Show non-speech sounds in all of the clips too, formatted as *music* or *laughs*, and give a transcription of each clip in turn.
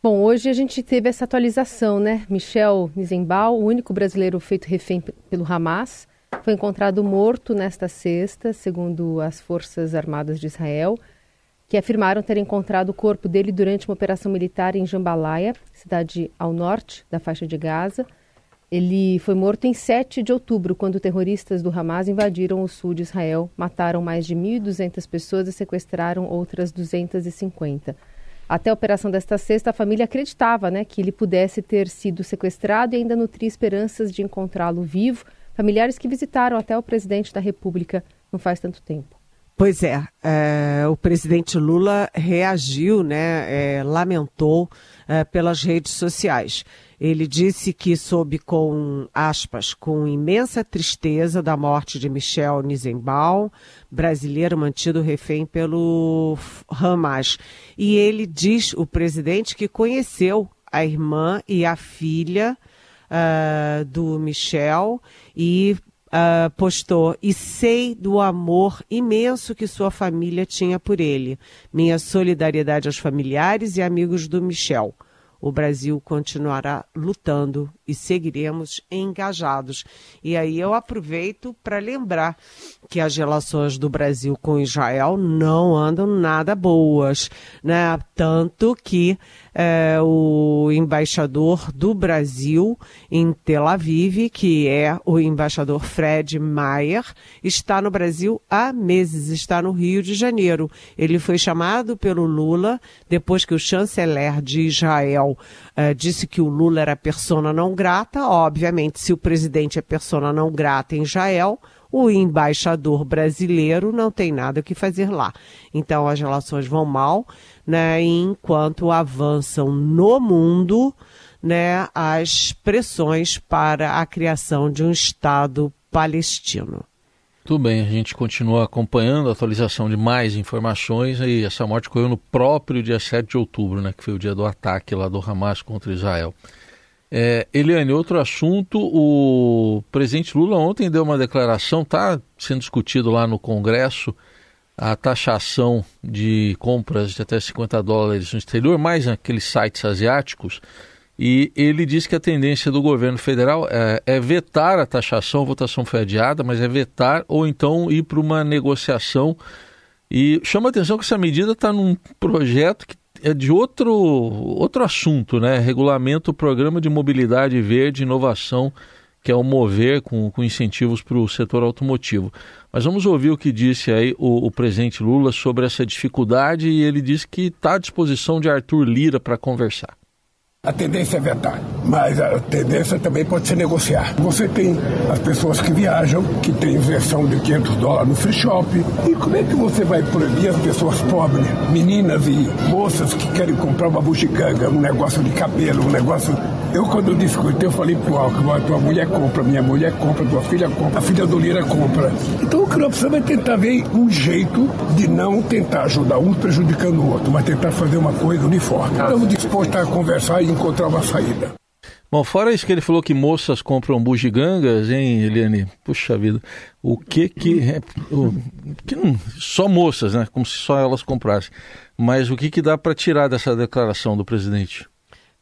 Bom, hoje a gente teve essa atualização, né? Michel Nizembal, o único brasileiro feito refém pelo Hamas, foi encontrado morto nesta sexta, segundo as Forças Armadas de Israel, que afirmaram ter encontrado o corpo dele durante uma operação militar em Jambalaya, cidade ao norte da faixa de Gaza. Ele foi morto em 7 de outubro, quando terroristas do Hamas invadiram o sul de Israel, mataram mais de 1.200 pessoas e sequestraram outras 250. Até a operação desta sexta, a família acreditava né, que ele pudesse ter sido sequestrado e ainda nutria esperanças de encontrá-lo vivo. Familiares que visitaram até o presidente da República não faz tanto tempo. Pois é, é, o presidente Lula reagiu, né, é, lamentou é, pelas redes sociais. Ele disse que soube com, aspas, com imensa tristeza da morte de Michel Nizembal, brasileiro mantido refém pelo Hamas. E ele diz, o presidente, que conheceu a irmã e a filha Uh, do Michel e uh, postou, e sei do amor imenso que sua família tinha por ele. Minha solidariedade aos familiares e amigos do Michel. O Brasil continuará lutando e seguiremos engajados. E aí eu aproveito para lembrar que as relações do Brasil com Israel não andam nada boas, né? Tanto que é, o embaixador do Brasil em Tel Aviv, que é o embaixador Fred Maier, está no Brasil há meses, está no Rio de Janeiro. Ele foi chamado pelo Lula depois que o chanceler de Israel é, disse que o Lula era persona não grata. Obviamente, se o presidente é persona não grata em Israel, o embaixador brasileiro não tem nada que fazer lá. Então as relações vão mal, né? Enquanto avançam no mundo, né? As pressões para a criação de um Estado palestino. Tudo bem, a gente continua acompanhando a atualização de mais informações e essa morte ocorreu no próprio dia 7 de outubro, né, que foi o dia do ataque lá do Hamas contra Israel. É, Eliane, outro assunto, o presidente Lula ontem deu uma declaração, está sendo discutido lá no Congresso a taxação de compras de até 50 dólares no exterior, mais naqueles sites asiáticos, e ele disse que a tendência do governo federal é, é vetar a taxação, a votação foi adiada, mas é vetar ou então ir para uma negociação e chama atenção que essa medida está num projeto que é de outro, outro assunto, né? Regulamento Programa de Mobilidade Verde e Inovação, que é o Mover, com, com incentivos para o setor automotivo. Mas vamos ouvir o que disse aí o, o presidente Lula sobre essa dificuldade e ele disse que está à disposição de Arthur Lira para conversar. A tendência é vetar, mas a tendência também pode ser negociar. Você tem as pessoas que viajam, que têm inversão de 500 dólares no free shop. E como é que você vai proibir as pessoas pobres, meninas e moças que querem comprar uma bugiganga, um negócio de cabelo, um negócio eu, quando eu discuti, eu falei pro Alckmin, tua mulher compra, minha mulher compra, tua filha compra, a filha do Lira compra. Então o Crumpson vai tentar ver um jeito de não tentar ajudar um prejudicando o outro, mas tentar fazer uma coisa uniforme. Estamos dispostos a conversar e encontrar uma saída. Bom, fora isso que ele falou que moças compram bugigangas, hein, Eliane? Puxa vida, o que que. É, o, que não, só moças, né? Como se só elas comprassem. Mas o que, que dá para tirar dessa declaração do presidente?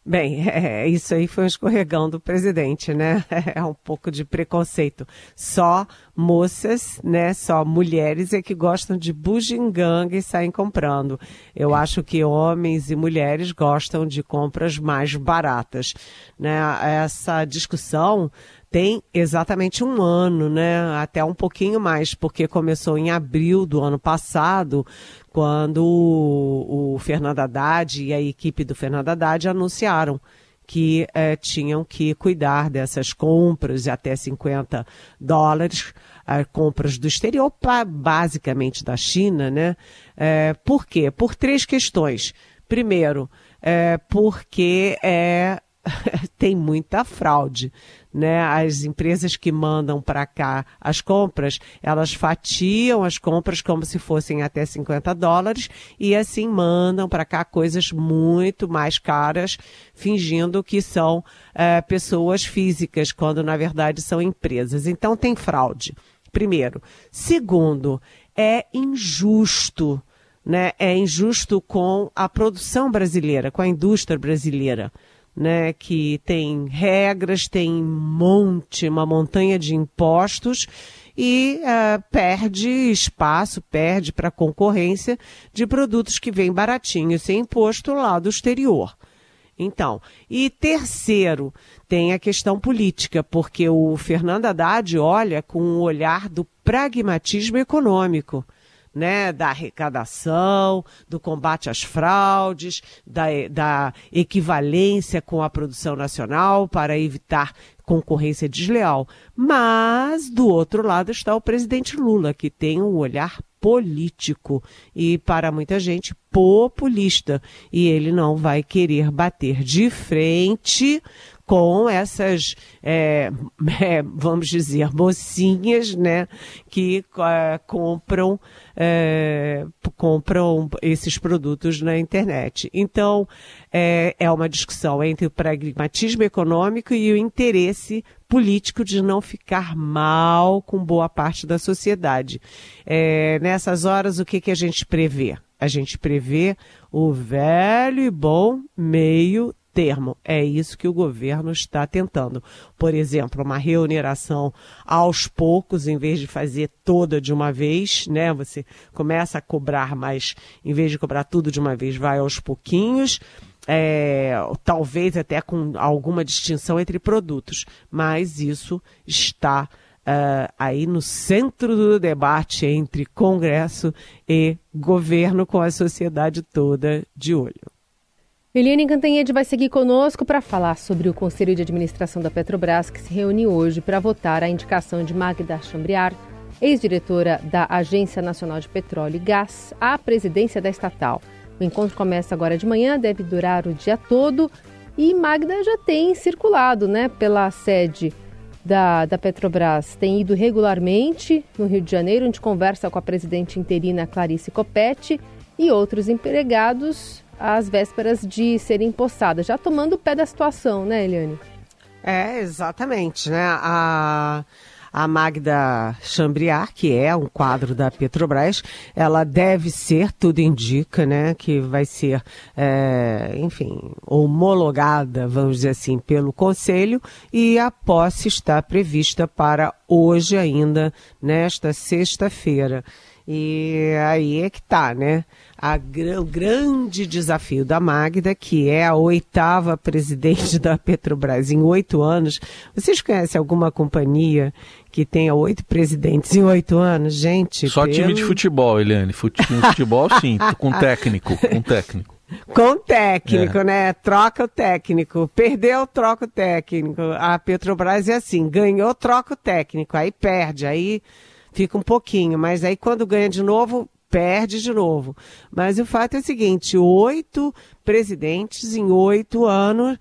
Bem, *laughs* é, isso aí foi um escorregão do presidente, né? *laughs* É um pouco de preconceito. Só moças, né? Só mulheres é que gostam de bugiganga e saem comprando. Eu acho que homens e mulheres gostam de compras mais baratas, né? Essa discussão tem exatamente um ano, né? Até um pouquinho mais, porque começou em abril do ano passado, quando o, Fernando Haddad e a equipe do Fernando Haddad anunciaram que eh, tinham que cuidar dessas compras de até 50 dólares, eh, compras do exterior, pra, basicamente da China, né? Eh, por quê? Por três questões. Primeiro, porque é *laughs* tem muita fraude, né? As empresas que mandam para cá as compras, elas fatiam as compras como se fossem até 50 dólares e assim mandam para cá coisas muito mais caras, fingindo que são é, pessoas físicas, quando na verdade são empresas. Então tem fraude. Primeiro. Segundo, é injusto. Né, é injusto com a produção brasileira, com a indústria brasileira né, que tem regras, tem monte, uma montanha de impostos e uh, perde espaço, perde para concorrência de produtos que vêm baratinhos, sem imposto lá do exterior. Então, e terceiro, tem a questão política, porque o Fernando Haddad olha com um olhar do pragmatismo econômico né, da arrecadação, do combate às fraudes, da, da equivalência com a produção nacional para evitar concorrência desleal. Mas, do outro lado, está o presidente Lula, que tem um olhar político e, para muita gente, populista. E ele não vai querer bater de frente com essas, é, é, vamos dizer, mocinhas, né, que é, compram, é, compram esses produtos na internet. Então, é, é uma discussão entre o pragmatismo econômico e o interesse político de não ficar mal com boa parte da sociedade. É, nessas horas, o que, que a gente prevê? A gente prevê o velho e bom meio termo. É isso que o governo está tentando. Por exemplo, uma reuneração aos poucos, em vez de fazer toda de uma vez, né? Você começa a cobrar, mas em vez de cobrar tudo de uma vez, vai aos pouquinhos. É, talvez até com alguma distinção entre produtos, mas isso está Uh, aí no centro do debate entre Congresso e governo, com a sociedade toda de olho. Eliane Cantanhede vai seguir conosco para falar sobre o Conselho de Administração da Petrobras, que se reúne hoje para votar a indicação de Magda Chambriar, ex-diretora da Agência Nacional de Petróleo e Gás, à presidência da estatal. O encontro começa agora de manhã, deve durar o dia todo e Magda já tem circulado né, pela sede da, da Petrobras. Tem ido regularmente no Rio de Janeiro, onde conversa com a presidente interina Clarice Copete e outros empregados às vésperas de serem empossadas, já tomando o pé da situação, né, Eliane? É, exatamente, né? A, a Magda Chambriar, que é um quadro da Petrobras, ela deve ser, tudo indica, né, que vai ser, é, enfim, homologada, vamos dizer assim, pelo Conselho, e a posse está prevista para hoje ainda, nesta sexta-feira. E aí é que tá, né? A, o grande desafio da Magda, que é a oitava presidente *laughs* da Petrobras em oito anos. Vocês conhecem alguma companhia que tenha oito presidentes em oito anos, gente? Só pelo... time de futebol, Eliane. *laughs* futebol, sim, com técnico, com técnico. Com técnico, é. né? Troca o técnico. Perdeu, troca o técnico. A Petrobras é assim, ganhou, troca o técnico. Aí perde, aí fica um pouquinho, mas aí quando ganha de novo, perde de novo. Mas o fato é o seguinte: oito presidentes em oito anos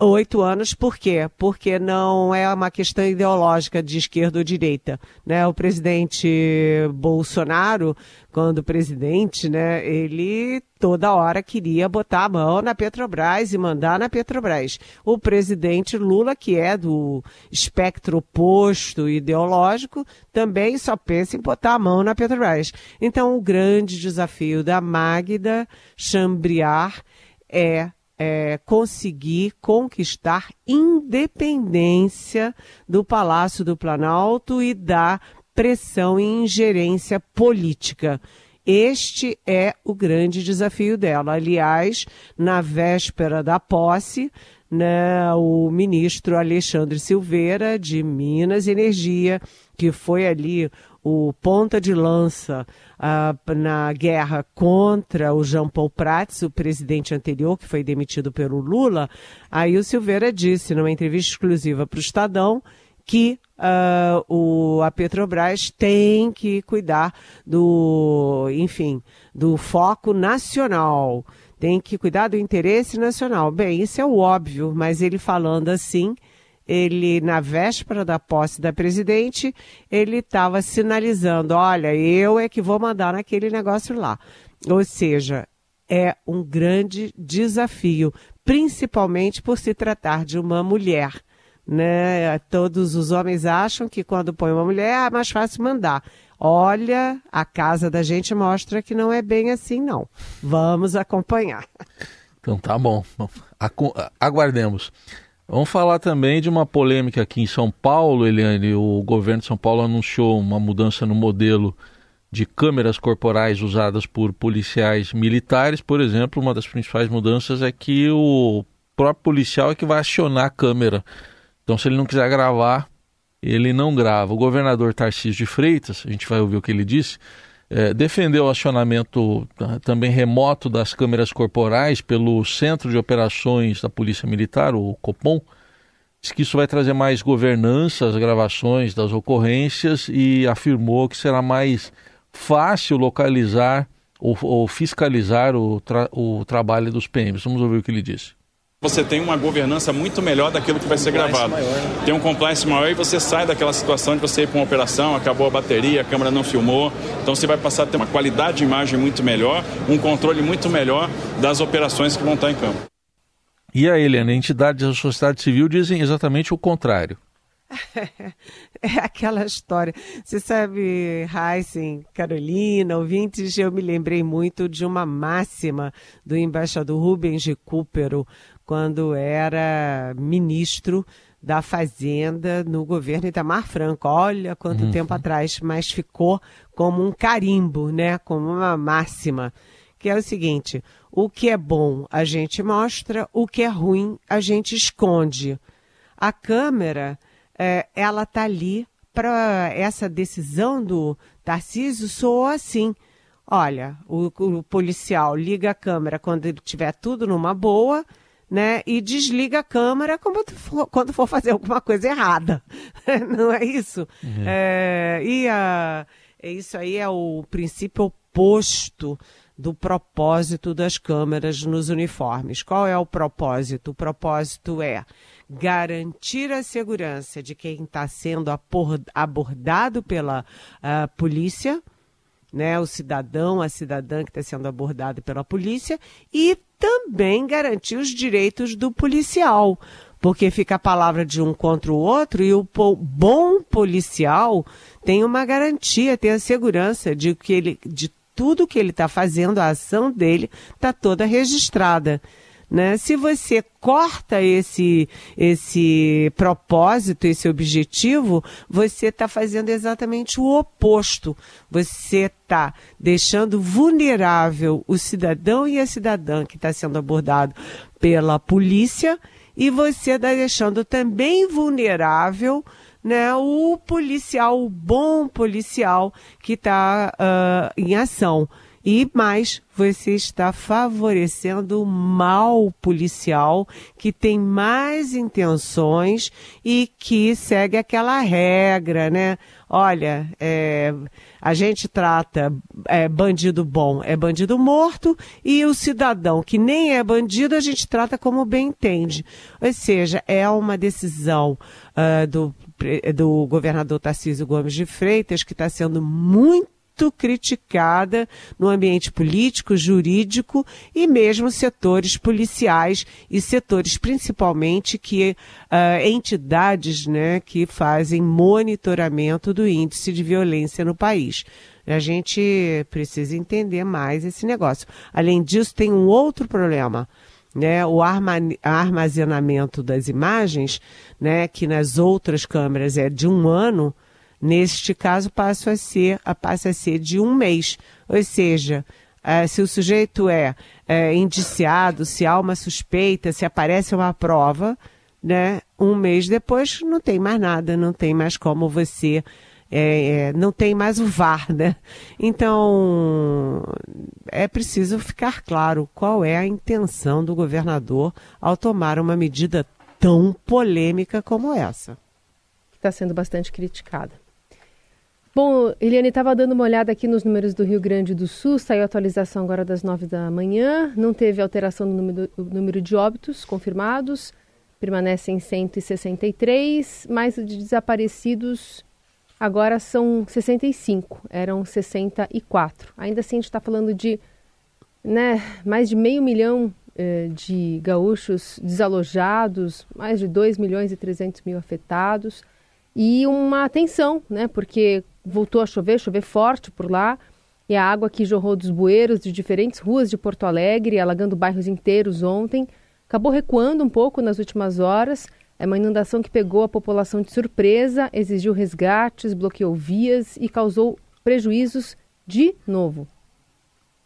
oito anos, por quê? Porque não é uma questão ideológica de esquerda ou direita. Né? O presidente Bolsonaro, quando presidente, né, ele toda hora queria botar a mão na Petrobras e mandar na Petrobras. O presidente Lula, que é do espectro oposto ideológico, também só pensa em botar a mão na Petrobras. Então, o grande desafio da Magda Chambriar é é, conseguir conquistar independência do Palácio do Planalto e da pressão e ingerência política. Este é o grande desafio dela. Aliás, na véspera da posse, né, o ministro Alexandre Silveira, de Minas e Energia, que foi ali o ponta de lança uh, na guerra contra o Jean Paul Prats, o presidente anterior, que foi demitido pelo Lula, aí o Silveira disse, numa entrevista exclusiva para o Estadão, que uh, o, a Petrobras tem que cuidar do, enfim, do foco nacional, tem que cuidar do interesse nacional. Bem, isso é o óbvio, mas ele falando assim, ele, na véspera da posse da presidente, ele estava sinalizando: olha, eu é que vou mandar naquele negócio lá. Ou seja, é um grande desafio, principalmente por se tratar de uma mulher. Né? Todos os homens acham que quando põe uma mulher é mais fácil mandar. Olha, a casa da gente mostra que não é bem assim, não. Vamos acompanhar. Então tá bom. aguardemos. Vamos falar também de uma polêmica aqui em São Paulo, Eliane. O governo de São Paulo anunciou uma mudança no modelo de câmeras corporais usadas por policiais militares. Por exemplo, uma das principais mudanças é que o próprio policial é que vai acionar a câmera. Então, se ele não quiser gravar, ele não grava. O governador Tarcísio de Freitas, a gente vai ouvir o que ele disse, é, defendeu o acionamento ah, também remoto das câmeras corporais pelo Centro de Operações da Polícia Militar, o COPOM. Diz que isso vai trazer mais governança às gravações das ocorrências e afirmou que será mais fácil localizar ou, ou fiscalizar o, tra o trabalho dos PMs. Vamos ouvir o que ele disse. Você tem uma governança muito melhor daquilo que vai ser gravado. Né? Tem um compliance maior e você sai daquela situação de você ir para uma operação, acabou a bateria, a câmera não filmou. Então você vai passar a ter uma qualidade de imagem muito melhor, um controle muito melhor das operações que vão estar em campo. E a Helena, entidades da sociedade civil dizem exatamente o contrário. *laughs* É aquela história. Você sabe, Heisen, Carolina, ouvintes, eu me lembrei muito de uma máxima do embaixador Rubens de Cúpero, quando era ministro da Fazenda no governo Itamar Franco. Olha quanto uhum. tempo atrás, mas ficou como um carimbo, né? Como uma máxima, que é o seguinte: o que é bom a gente mostra, o que é ruim a gente esconde. A Câmara, é, ela está ali para essa decisão do Tarcísio soou assim. Olha, o, o policial liga a câmera quando ele tiver tudo numa boa, né? E desliga a câmera for, quando for fazer alguma coisa errada. *laughs* Não é isso? Uhum. É, e a, é isso aí é o princípio oposto do propósito das câmeras nos uniformes. Qual é o propósito? O propósito é garantir a segurança de quem está sendo abordado pela uh, polícia, né, o cidadão, a cidadã que está sendo abordado pela polícia, e também garantir os direitos do policial, porque fica a palavra de um contra o outro e o bom policial tem uma garantia, tem a segurança de que ele, de tudo que ele está fazendo, a ação dele está toda registrada. Né? Se você corta esse, esse propósito, esse objetivo, você está fazendo exatamente o oposto. Você está deixando vulnerável o cidadão e a cidadã que está sendo abordado pela polícia e você está deixando também vulnerável né, o policial, o bom policial que está uh, ah, em ação. E mais, você está favorecendo o mal policial que tem mais intenções e que segue aquela regra, né? Olha, é, a gente trata é, bandido bom é bandido morto e o cidadão que nem é bandido a gente trata como bem entende. Ou seja, é uma decisão uh, do, do governador Tarcísio Gomes de Freitas que está sendo muito muito criticada no ambiente político, jurídico e mesmo setores policiais e setores principalmente que uh, entidades né, que fazem monitoramento do índice de violência no país. A gente precisa entender mais esse negócio. Além disso, tem um outro problema. Né, o armazenamento das imagens, né, que nas outras câmeras é de um ano, Neste caso, passa a ser, passa a ser de um mês. Ou seja, eh, se o sujeito é, eh, indiciado, se há uma suspeita, se aparece uma prova, né, um mês depois não tem mais nada, não tem mais como você. É, é, não tem mais o VAR, *laughs* né? Então, é preciso ficar claro qual é a intenção do governador ao tomar uma medida tão polêmica como essa. Que está sendo bastante criticada. Bom, Eliane, estava dando uma olhada aqui nos números do Rio Grande do Sul, saiu a atualização agora das 9 da manhã, não teve alteração no número, número de óbitos confirmados, permanecem 163, mas de desaparecidos agora são 65, eram 64. Ainda assim, a gente está falando de né, mais de meio milhão eh, de gaúchos desalojados, mais de 2 milhões e 300 mil afetados e uma atenção, né? Porque voltou a chover, chover forte por lá. E a água que jorrou dos bueiros de diferentes ruas de Porto Alegre, alagando bairros inteiros ontem, acabou recuando um pouco nas últimas horas. É uma inundação que pegou a população de surpresa, exigiu resgates, bloqueou vias e causou prejuízos de novo.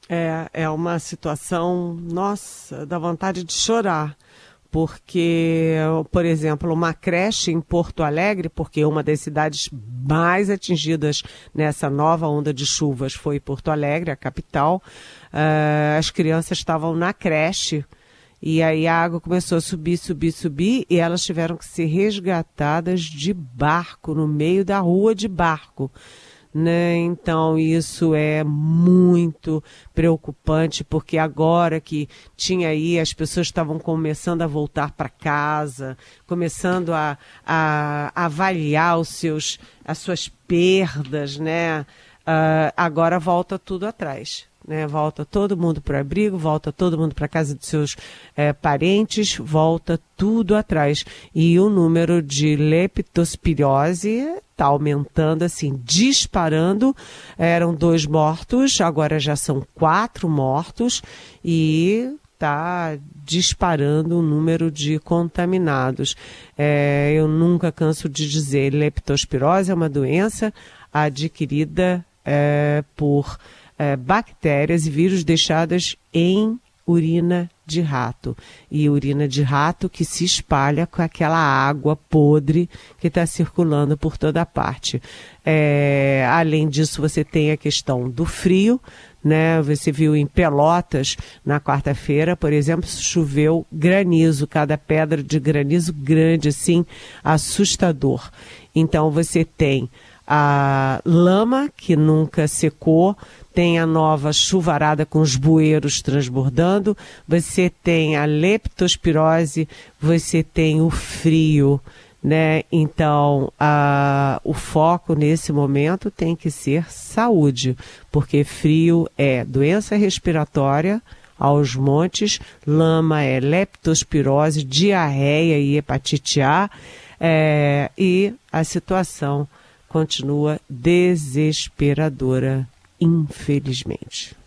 É, é uma situação, nossa, dá vontade de chorar porque, por exemplo, uma creche em Porto Alegre, porque uma das cidades mais atingidas nessa nova onda de chuvas foi Porto Alegre, a capital, uh, as crianças estavam na creche. E aí a água começou a subir, subir, subir, e elas tiveram que ser resgatadas de barco, no meio da rua de barco né? Então isso é muito preocupante porque agora que tinha aí as pessoas estavam começando a voltar para casa, começando a, a, avaliar os seus as suas perdas, né? Uh, agora volta tudo atrás né? Volta todo mundo para o abrigo, volta todo mundo para casa dos seus é, parentes, volta tudo atrás. E o número de leptospirose está aumentando, assim, disparando. Eram dois mortos, agora já são quatro mortos e está disparando o número de contaminados. É, eu nunca canso de dizer, leptospirose é uma doença adquirida é, por é, bactérias e vírus deixadas em urina de rato. E urina de rato que se espalha com aquela água podre que está circulando por toda a parte. É, além disso, você tem a questão do frio, né? Você viu em Pelotas, na quarta-feira, por exemplo, choveu granizo, cada pedra de granizo grande, assim, assustador. Então, você tem a lama que nunca secou, tem a nova chuvarada com os bueiros transbordando, você tem a leptospirose, você tem o frio, né? Então, a, o foco nesse momento tem que ser saúde, porque frio é doença respiratória, aos montes, lama é leptospirose, diarreia e hepatite A, é, e a situação continua desesperadora, infelizmente.